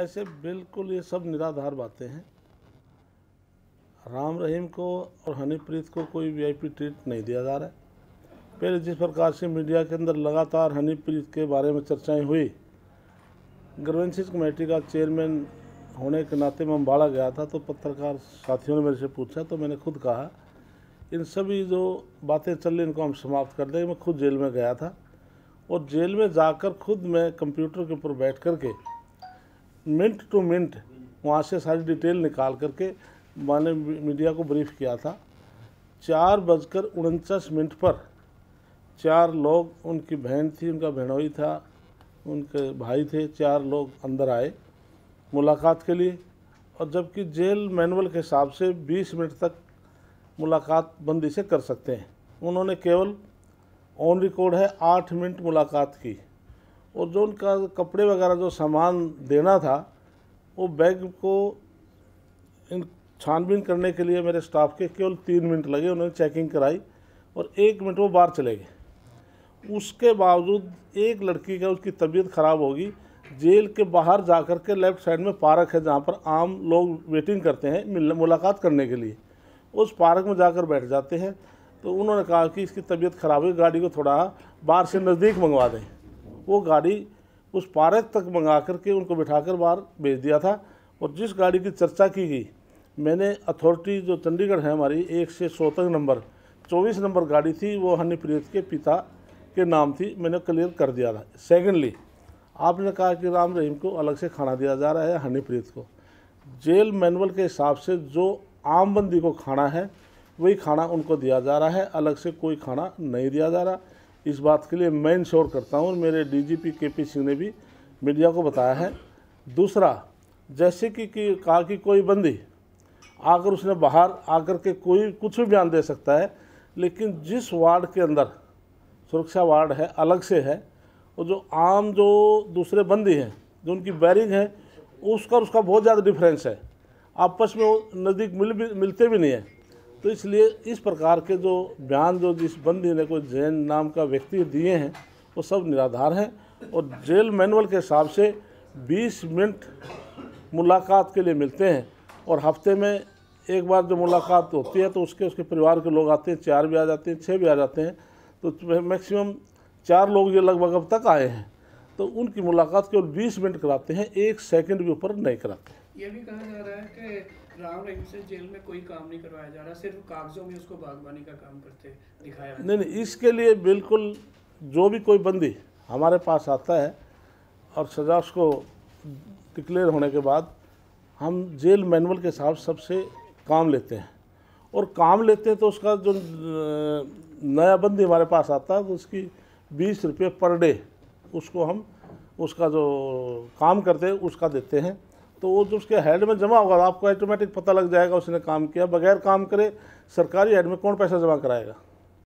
ऐसे बिल्कुल ये सब निराधार बातें हैं राम रहीम को और हनीप्रीत को कोई वीआईपी ट्रीट नहीं दिया जा रहा है पहले जिस प्रकार से मीडिया के अंदर लगातार हनीप्रीत के बारे में चर्चाएं हुई ग्रवेंसिस कमेटी का चेयरमैन होने के नाते में अम्बाड़ा गया था तो पत्रकार साथियों ने मेरे से पूछा तो मैंने खुद कहा इन सभी जो बातें चल रही इनको हम समाप्त कर देंगे मैं खुद जेल में गया था और जेल में जाकर खुद मैं कंप्यूटर के ऊपर बैठ कर के मिनट टू मिनट वहाँ से सारी डिटेल निकाल करके मैंने मीडिया को ब्रीफ किया था चार बजकर उनचास मिनट पर चार लोग उनकी बहन थी उनका बहनोई था उनके भाई थे चार लोग अंदर आए मुलाकात के लिए और जबकि जेल मैनुअल के हिसाब से 20 मिनट तक मुलाकात बंदी से कर सकते हैं उन्होंने केवल ऑन रिकॉर्ड है आठ मिनट मुलाकात की और जो उनका कपड़े वगैरह जो सामान देना था वो बैग को इन छानबीन करने के लिए मेरे स्टाफ के केवल तीन मिनट लगे उन्होंने चेकिंग कराई और एक मिनट वो बाहर चले गए उसके बावजूद एक लड़की का उसकी तबीयत ख़राब होगी जेल के बाहर जा कर के लेफ़्ट साइड में पार्क है जहाँ पर आम लोग वेटिंग करते हैं मुलाकात करने के लिए उस पार्क में जाकर बैठ जाते हैं तो उन्होंने कहा कि इसकी तबीयत ख़राब है गाड़ी को थोड़ा बाहर से नज़दीक मंगवा दें वो गाड़ी उस पारे तक मंगा करके उनको बिठा कर बाहर भेज दिया था और जिस गाड़ी की चर्चा की गई मैंने अथॉरिटी जो चंडीगढ़ है हमारी एक से सौ तक नंबर चौबीस नंबर गाड़ी थी वो हनीप्रीत के पिता के नाम थी मैंने क्लियर कर दिया था सेकेंडली आपने कहा कि राम रहीम को अलग से खाना दिया जा रहा है हनीप्रीत को जेल मैनुअल के हिसाब से जो आम बंदी को खाना है वही खाना उनको दिया जा रहा है अलग से कोई खाना नहीं दिया जा रहा इस बात के लिए मैं इंश्योर करता हूँ मेरे डीजीपी केपी सिंह ने भी मीडिया को बताया है दूसरा जैसे कि, कि कहा कि कोई बंदी आकर उसने बाहर आकर के कोई कुछ भी बयान दे सकता है लेकिन जिस वार्ड के अंदर सुरक्षा वार्ड है अलग से है और जो आम जो दूसरे बंदी हैं जो उनकी बैरिंग है उसका उसका बहुत ज़्यादा डिफरेंस है आपस में वो नज़दीक मिल भी मिलते भी नहीं हैं तो इसलिए इस प्रकार के जो बयान जो जिस बंदी ने कोई जैन नाम का व्यक्ति दिए हैं वो सब निराधार हैं और जेल मैनुअल के हिसाब से 20 मिनट मुलाकात के लिए मिलते हैं और हफ्ते में एक बार जो मुलाकात होती है तो उसके उसके परिवार के लोग आते हैं चार भी आ जाते हैं छः भी आ जाते हैं तो मैक्सिमम चार लोग ये लगभग अब तक आए हैं तो उनकी मुलाकात केवल बीस मिनट कराते हैं एक सेकंड भी ऊपर नहीं कराते ये भी कहा जा रहा है कि राम रहीम से जेल में कोई काम नहीं करवाया जा रहा सिर्फ कागजों में उसको बागवानी का काम करते दिखाया नहीं नहीं इसके लिए बिल्कुल जो भी कोई बंदी हमारे पास आता है और सजा उसको डिक्लेयर होने के बाद हम जेल मैनुअल के हिसाब सबसे काम लेते हैं और काम लेते हैं तो उसका जो नया बंदी हमारे पास आता है तो उसकी बीस रुपये पर डे उसको हम उसका जो काम करते हैं उसका देते हैं तो वो जो तो उसके हेड में जमा होगा आपको ऑटोमेटिक पता लग जाएगा उसने काम किया बगैर काम करे सरकारी हेड में कौन पैसा जमा कराएगा